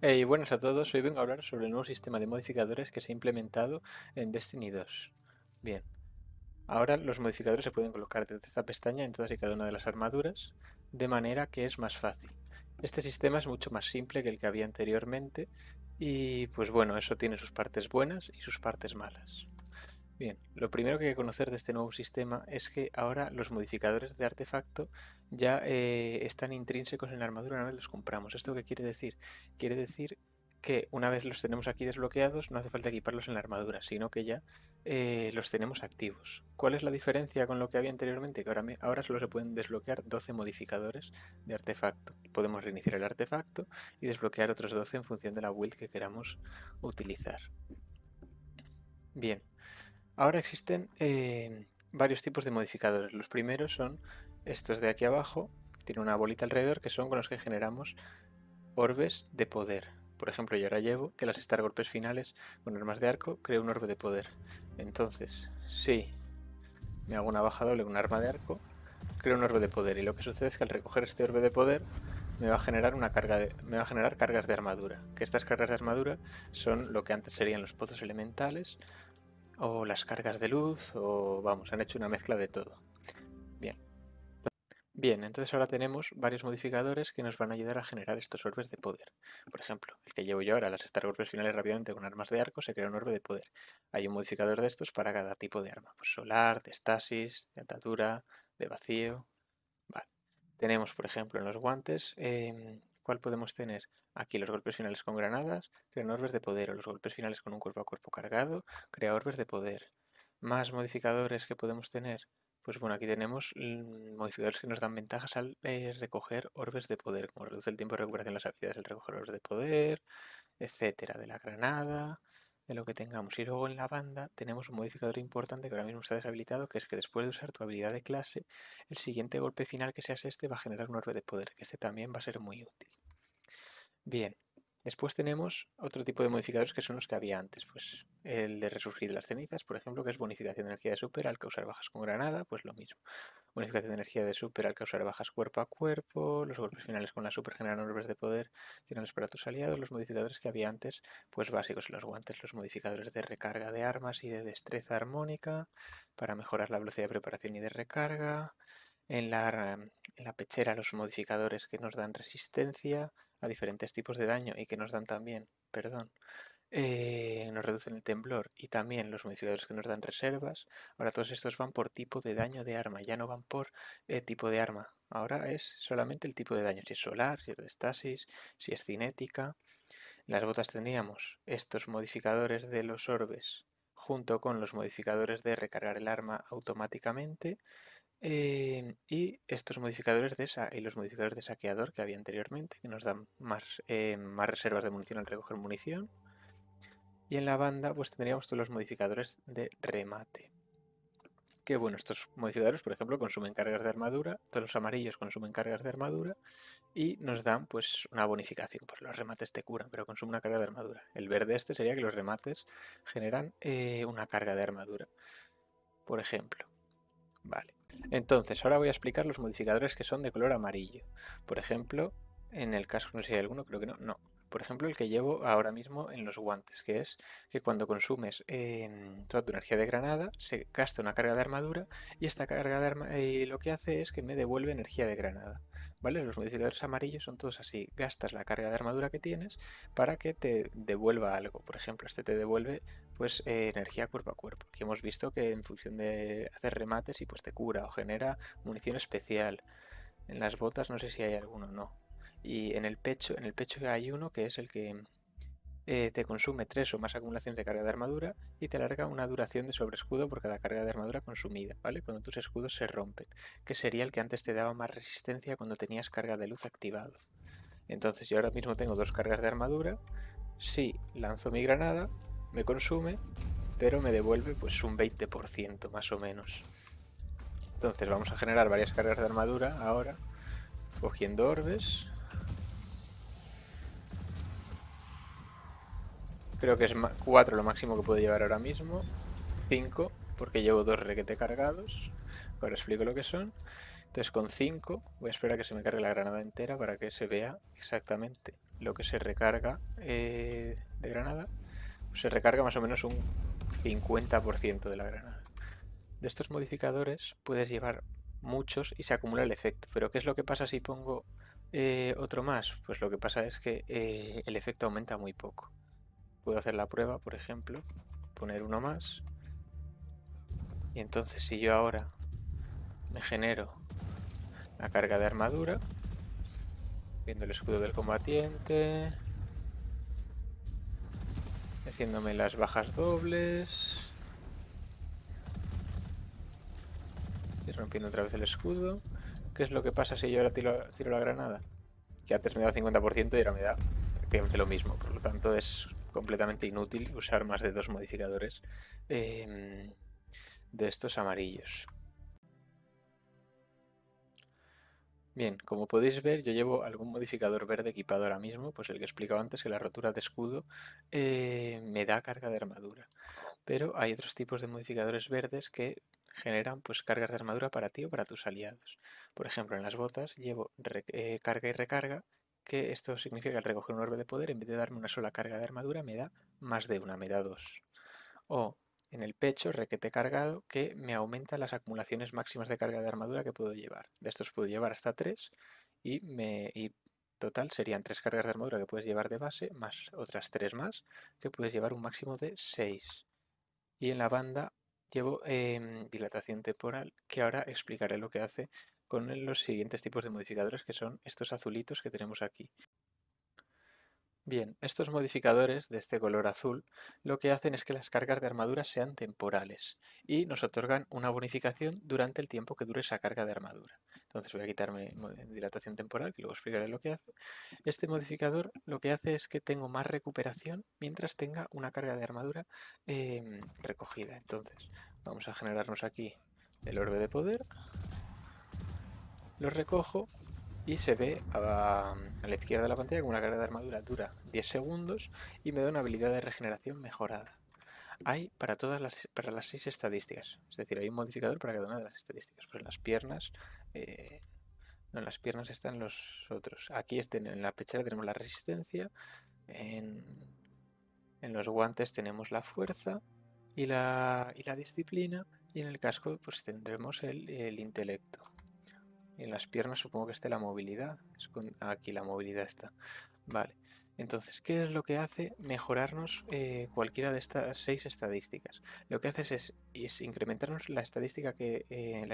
¡Hey! Eh, buenas a todos, hoy vengo a hablar sobre el nuevo sistema de modificadores que se ha implementado en Destiny 2. Bien, ahora los modificadores se pueden colocar desde esta pestaña en todas y cada una de las armaduras, de manera que es más fácil. Este sistema es mucho más simple que el que había anteriormente y pues bueno, eso tiene sus partes buenas y sus partes malas. Bien, lo primero que hay que conocer de este nuevo sistema es que ahora los modificadores de artefacto ya eh, están intrínsecos en la armadura una vez los compramos. ¿Esto qué quiere decir? Quiere decir que una vez los tenemos aquí desbloqueados no hace falta equiparlos en la armadura, sino que ya eh, los tenemos activos. ¿Cuál es la diferencia con lo que había anteriormente? Que ahora, ahora solo se pueden desbloquear 12 modificadores de artefacto. Podemos reiniciar el artefacto y desbloquear otros 12 en función de la build que queramos utilizar. Bien, Ahora existen eh, varios tipos de modificadores. Los primeros son estos de aquí abajo, tiene tienen una bolita alrededor, que son con los que generamos orbes de poder. Por ejemplo, yo ahora llevo que las estar golpes finales con armas de arco creo un orbe de poder. Entonces, si me hago una baja doble con un arma de arco, creo un orbe de poder. Y lo que sucede es que al recoger este orbe de poder me va a generar una carga de, me va a generar cargas de armadura. Que estas cargas de armadura son lo que antes serían los pozos elementales o las cargas de luz, o vamos, han hecho una mezcla de todo. Bien. Bien, entonces ahora tenemos varios modificadores que nos van a ayudar a generar estos orbes de poder. Por ejemplo, el que llevo yo ahora, las Star Orbes finales rápidamente con armas de arco, se crea un orbe de poder. Hay un modificador de estos para cada tipo de arma, pues solar, de estasis, de atadura, de vacío... Vale. Tenemos, por ejemplo, en los guantes, eh, ¿cuál podemos tener? Aquí los golpes finales con granadas crean orbes de poder, o los golpes finales con un cuerpo a cuerpo cargado crea orbes de poder. Más modificadores que podemos tener. Pues bueno, aquí tenemos modificadores que nos dan ventajas al es recoger orbes de poder, como reduce el tiempo de recuperación de las habilidades el recoger orbes de poder, etcétera, de la granada, de lo que tengamos. Y luego en la banda tenemos un modificador importante que ahora mismo está deshabilitado, que es que después de usar tu habilidad de clase, el siguiente golpe final que seas este va a generar un orbe de poder, que este también va a ser muy útil. Bien, después tenemos otro tipo de modificadores que son los que había antes, pues el de resurgir las cenizas, por ejemplo, que es bonificación de energía de super al causar bajas con granada, pues lo mismo. Bonificación de energía de super al causar bajas cuerpo a cuerpo, los golpes finales con la super generan orbes de poder tienen los tus aliados, los modificadores que había antes, pues básicos, los guantes, los modificadores de recarga de armas y de destreza armónica, para mejorar la velocidad de preparación y de recarga, en la pechera los modificadores que nos dan resistencia, a diferentes tipos de daño y que nos dan también, perdón, eh, nos reducen el temblor y también los modificadores que nos dan reservas. Ahora todos estos van por tipo de daño de arma, ya no van por eh, tipo de arma. Ahora es solamente el tipo de daño, si es solar, si es de estasis, si es cinética. Las botas teníamos estos modificadores de los orbes junto con los modificadores de recargar el arma automáticamente eh, y estos modificadores de esa y los modificadores de saqueador que había anteriormente, que nos dan más, eh, más reservas de munición al recoger munición. Y en la banda, pues tendríamos todos los modificadores de remate. Que bueno, estos modificadores, por ejemplo, consumen cargas de armadura, todos los amarillos consumen cargas de armadura y nos dan pues una bonificación, pues los remates te curan, pero consumen una carga de armadura. El verde este sería que los remates generan eh, una carga de armadura, por ejemplo. Vale. Entonces, ahora voy a explicar los modificadores que son de color amarillo. Por ejemplo, en el casco, no sé si hay alguno, creo que no, no. Por ejemplo, el que llevo ahora mismo en los guantes, que es que cuando consumes em, toda tu energía de granada, se gasta una carga de armadura y esta carga de armadura eh, lo que hace es que me devuelve energía de granada. ¿vale? Los modificadores amarillos son todos así, gastas la carga de armadura que tienes para que te devuelva algo, por ejemplo, este te devuelve pues eh, energía cuerpo a cuerpo, que hemos visto que en función de hacer remates y pues te cura o genera munición especial. En las botas no sé si hay alguno o no. Y en el pecho, en el pecho hay uno que es el que eh, te consume tres o más acumulaciones de carga de armadura y te alarga una duración de sobreescudo por cada carga de armadura consumida, ¿vale? Cuando tus escudos se rompen, que sería el que antes te daba más resistencia cuando tenías carga de luz activado. Entonces yo ahora mismo tengo dos cargas de armadura, si lanzo mi granada, me consume, pero me devuelve pues un 20% más o menos. Entonces vamos a generar varias cargas de armadura ahora, cogiendo orbes, Creo que es 4 lo máximo que puedo llevar ahora mismo. 5, porque llevo dos requete cargados. Ahora explico lo que son. Entonces con 5 voy a esperar a que se me cargue la granada entera para que se vea exactamente lo que se recarga eh, de granada. se recarga más o menos un 50% de la granada. De estos modificadores puedes llevar muchos y se acumula el efecto. Pero ¿qué es lo que pasa si pongo eh, otro más? Pues lo que pasa es que eh, el efecto aumenta muy poco. Puedo hacer la prueba, por ejemplo, poner uno más. Y entonces si yo ahora me genero la carga de armadura, viendo el escudo del combatiente, haciéndome las bajas dobles, y rompiendo otra vez el escudo. ¿Qué es lo que pasa si yo ahora tiro, la granada? Que antes me daba 50% y ahora me da prácticamente lo mismo, por lo tanto es completamente inútil usar más de dos modificadores em, de estos amarillos. Bien, como podéis ver, yo llevo algún modificador verde equipado ahora mismo, pues el que explicaba antes que la rotura de escudo eh, me da carga de armadura. Pero hay otros tipos de modificadores verdes que generan pues cargas de armadura para ti o para tus aliados. Por ejemplo, en las botas llevo eh, carga y recarga que esto significa que al recoger un orbe de poder, en vez de darme una sola carga de armadura, me da más de una, me da dos. O en el pecho, requete cargado, que me aumenta las acumulaciones máximas de carga de armadura que puedo llevar. De estos puedo llevar hasta tres y, me, total serían tres cargas de armadura que puedes llevar de base, más otras tres más, que puedes llevar un máximo de seis. Y en la banda llevo em, dilatación temporal, que ahora explicaré lo que hace con los siguientes tipos de modificadores que son estos azulitos que tenemos aquí. Bien, estos modificadores de este color azul lo que hacen es que las cargas de armadura sean temporales y nos otorgan una bonificación durante el tiempo que dure esa carga de armadura. Entonces voy a quitarme dilatación temporal, que luego explicaré lo que hace. Este modificador lo que hace es que tengo más recuperación mientras tenga una carga de armadura em, recogida. Entonces vamos a generarnos aquí el orbe de poder lo recojo y se ve a, la izquierda de la pantalla con una carga de armadura dura 10 segundos y me da una habilidad de regeneración mejorada. Hay para todas las, para las 6 estadísticas, es decir, hay un modificador para cada una de las estadísticas. en las piernas, eh, en las piernas están los otros. Aquí en la pechera tenemos la resistencia, en, los guantes tenemos la fuerza y la, disciplina y en el casco pues tendremos el, el intelecto en las piernas supongo que esté la movilidad. Ah, aquí la movilidad está. Vale. Entonces, ¿qué es lo que hace mejorarnos eh, cualquiera de estas seis estadísticas? Lo que haces es, incrementarnos la estadística, eh,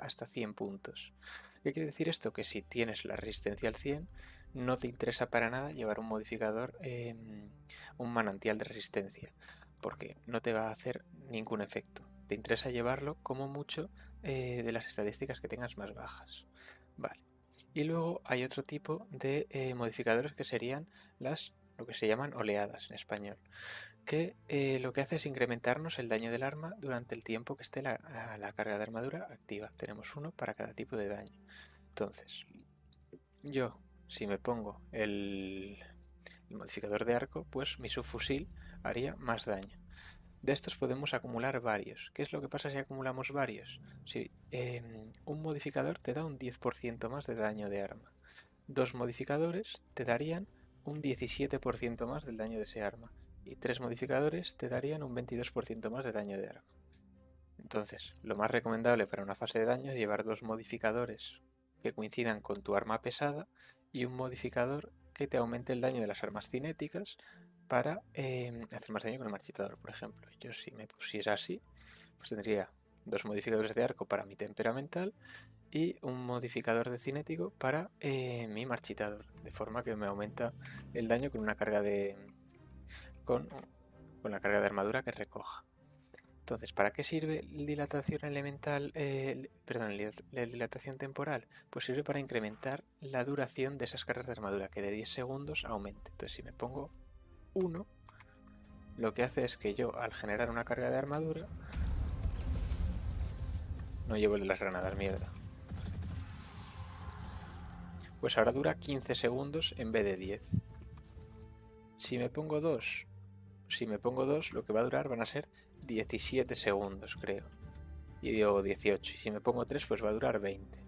hasta 100 puntos. ¿Qué quiere decir esto? Que si tienes la resistencia al 100, no te interesa para nada llevar un modificador, em, un manantial de resistencia, porque no te va a hacer ningún efecto. Te interesa llevarlo como mucho eh, de las estadísticas que tengas más bajas. Vale. Y luego hay otro tipo de eh, modificadores que serían las lo que se llaman oleadas en español, que eh, lo que hace es incrementarnos el daño del arma durante el tiempo que esté la, la, carga de armadura activa. Tenemos uno para cada tipo de daño. Entonces, yo, si me pongo el modificador de arco, pues mi subfusil haría más daño. De estos podemos acumular varios. ¿Qué es lo que pasa si acumulamos varios? Si em, un modificador te da un 10% más de daño de arma. Dos modificadores te darían un 17% más del daño de ese arma. Y tres modificadores te darían un 22% más de daño de arma. Entonces, lo más recomendable para una fase de daño es llevar dos modificadores que coincidan con tu arma pesada y un modificador que te aumente el daño de las armas cinéticas para em, hacer más daño con el marchitador, por ejemplo. Yo si me pusiera así, pues tendría dos modificadores de arco para mi temperamental y un modificador de cinético para eh, mi marchitador, de forma que me aumenta el daño con una carga de con, la carga de armadura que recoja. Entonces, ¿para qué sirve la dilatación elemental, eh, perdón, la dilatación temporal? Pues sirve para incrementar la duración de esas cargas de armadura, que de 10 segundos aumente. Entonces, si me pongo 1, lo que hace es que yo, al generar una carga de armadura, no llevo de las granadas, mierda. Pues ahora dura 15 segundos en vez de 10. Si me pongo 2, si me pongo 2, lo que va a durar van a ser 17 segundos, creo. Y digo 18. Y si me pongo 3, pues va a durar 20.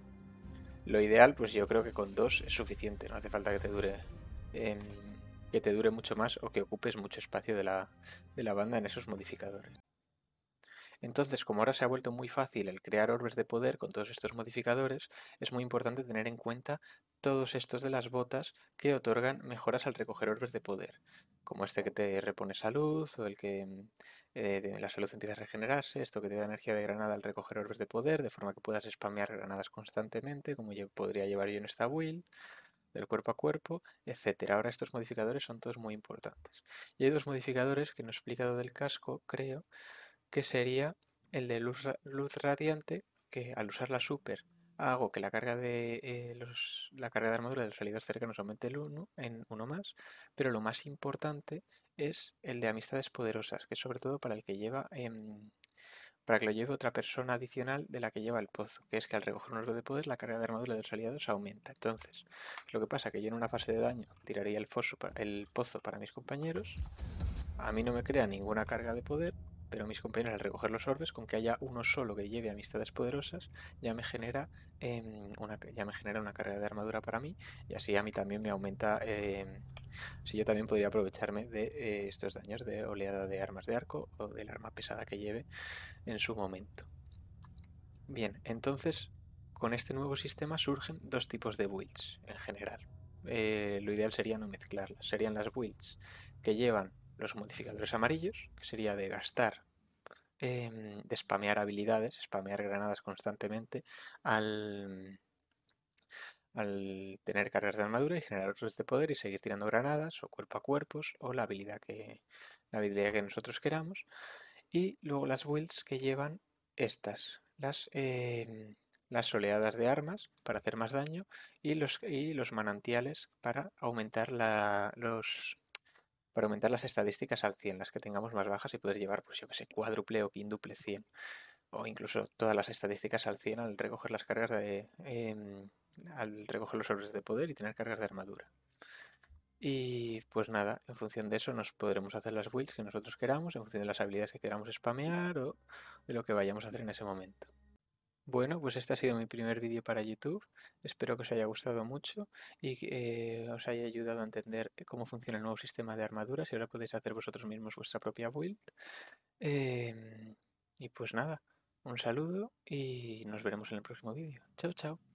Lo ideal, pues yo creo que con 2 es suficiente, no hace falta que te dure... En que te dure mucho más o que ocupes mucho espacio de la, banda en esos modificadores. Entonces, como ahora se ha vuelto muy fácil el crear orbes de poder con todos estos modificadores, es muy importante tener en cuenta todos estos de las botas que otorgan mejoras al recoger orbes de poder, como este que te repone salud, o el que mm, eh, la salud empieza a regenerarse, esto que te da energía de granada al recoger orbes de poder, de forma que puedas spamear granadas constantemente, como yo podría llevar yo en esta build, del cuerpo a cuerpo, etc. Ahora estos modificadores son todos muy importantes. Y hay dos modificadores que no he explicado del casco, creo, que sería el de luz, luz radiante, que al usar la super hago que la carga de eh, la carga de armadura de los cerca cercanos aumente el uno, en uno más, pero lo más importante es el de amistades poderosas, que es sobre todo para el que lleva en. Em, para que lo lleve otra persona adicional de la que lleva el pozo, que es que al recoger un de poder la carga de armadura de los aliados aumenta. Entonces, lo que pasa es que yo en una fase de daño tiraría el, el pozo para mis compañeros, a mí no me crea ninguna carga de poder, pero mis compañeros al recoger los orbes, con que haya uno solo que lleve amistades poderosas, ya me genera, em, una, ya me genera una de armadura para mí y así a mí también me aumenta, em, si yo también podría aprovecharme de eh, estos daños de oleada de armas de arco o del arma pesada que lleve en su momento. Bien, entonces con este nuevo sistema surgen dos tipos de builds en general. Eh, lo ideal sería no mezclarlas, serían las builds que llevan los modificadores amarillos, que sería de gastar, em, de spamear habilidades, spamear granadas constantemente al, al tener cargas de armadura y generar otros de poder y seguir tirando granadas o cuerpo a cuerpos o la habilidad que, la vida que nosotros queramos. Y luego las builds que llevan estas, las, em, las oleadas de armas para hacer más daño y los, y los manantiales para aumentar los, para aumentar las estadísticas al 100, las que tengamos más bajas y poder llevar, pues yo que sé, cuádruple o quínduple 100, o incluso todas las estadísticas al 100 al recoger las cargas de... Em, al recoger los sobres de poder y tener cargas de armadura. Y pues nada, en función de eso nos podremos hacer las builds que nosotros queramos, en función de las habilidades que queramos spamear o de lo que vayamos a hacer en ese momento. Bueno, pues este ha sido mi primer vídeo para YouTube. Espero que os haya gustado mucho y que eh, os haya ayudado a entender eh, cómo funciona el nuevo sistema de armaduras y ahora podéis hacer vosotros mismos vuestra propia build. Em, y pues nada, un saludo y nos veremos en el próximo vídeo. Chao, chao.